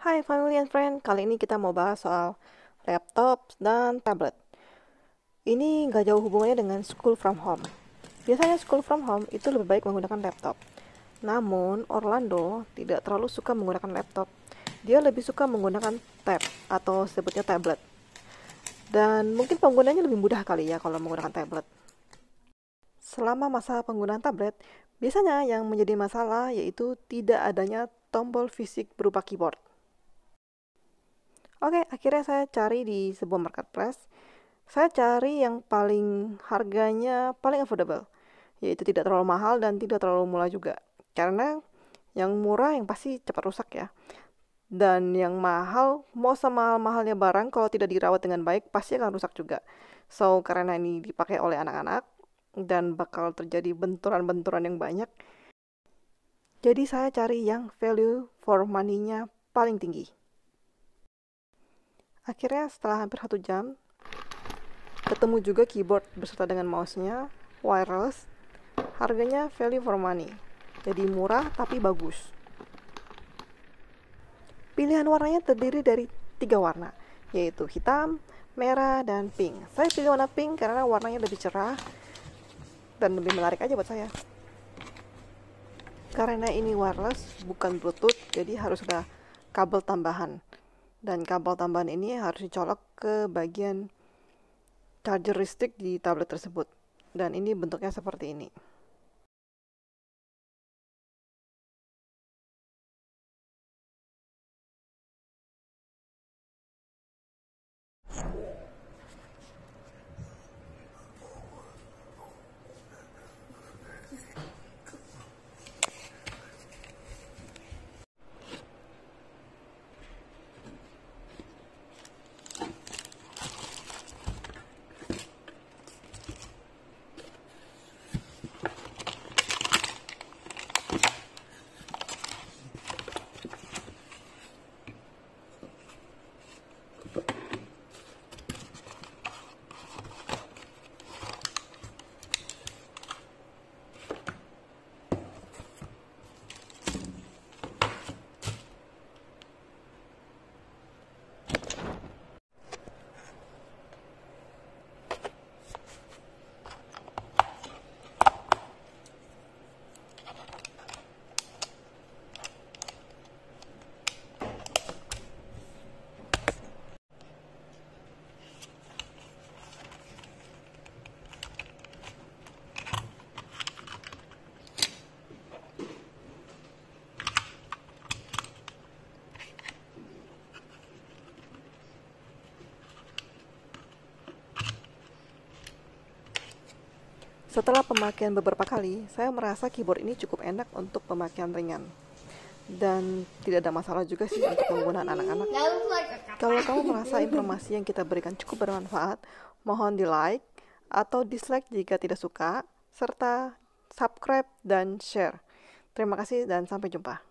Hai family and friend, kali ini kita mau bahas soal laptop dan tablet. Ini nggak jauh hubungannya dengan school from home. Biasanya school from home itu lebih baik menggunakan laptop. Namun, Orlando tidak terlalu suka menggunakan laptop. Dia lebih suka menggunakan tab atau sebutnya tablet. Dan mungkin penggunanya lebih mudah kali ya kalau menggunakan tablet. Selama masa penggunaan tablet, biasanya yang menjadi masalah yaitu tidak adanya tombol fisik berupa keyboard. Oke, akhirnya saya cari di sebuah marketplace. Saya cari yang paling harganya paling affordable, yaitu tidak terlalu mahal dan tidak terlalu murah juga. Karena yang murah yang pasti cepat rusak ya. Dan yang mahal, mau semahal-mahalnya barang kalau tidak dirawat dengan baik pasti akan rusak juga. So, karena ini dipakai oleh anak-anak dan bakal terjadi benturan-benturan yang banyak, jadi saya cari yang value for money-nya paling tinggi. Akhirnya setelah hampir satu jam, ketemu juga keyboard beserta dengan mouse-nya, wireless, harganya value for money. Jadi murah tapi bagus. Pilihan warnanya terdiri dari tiga warna, yaitu hitam, merah, dan pink. Saya pilih warna pink karena warnanya lebih cerah dan lebih menarik aja buat saya. Karena ini wireless, bukan bluetooth, jadi harus ada kabel tambahan. Dan kabel tambahan ini harus dicolok ke bagian charger listrik di tablet tersebut. Dan ini bentuknya seperti ini. Setelah pemakaian beberapa kali, saya merasa keyboard ini cukup enak untuk pemakaian ringan. Dan tidak ada masalah juga sih untuk penggunaan anak-anak. Kalau kamu merasa informasi yang kita berikan cukup bermanfaat, mohon di like atau dislike jika tidak suka, serta subscribe dan share. Terima kasih dan sampai jumpa.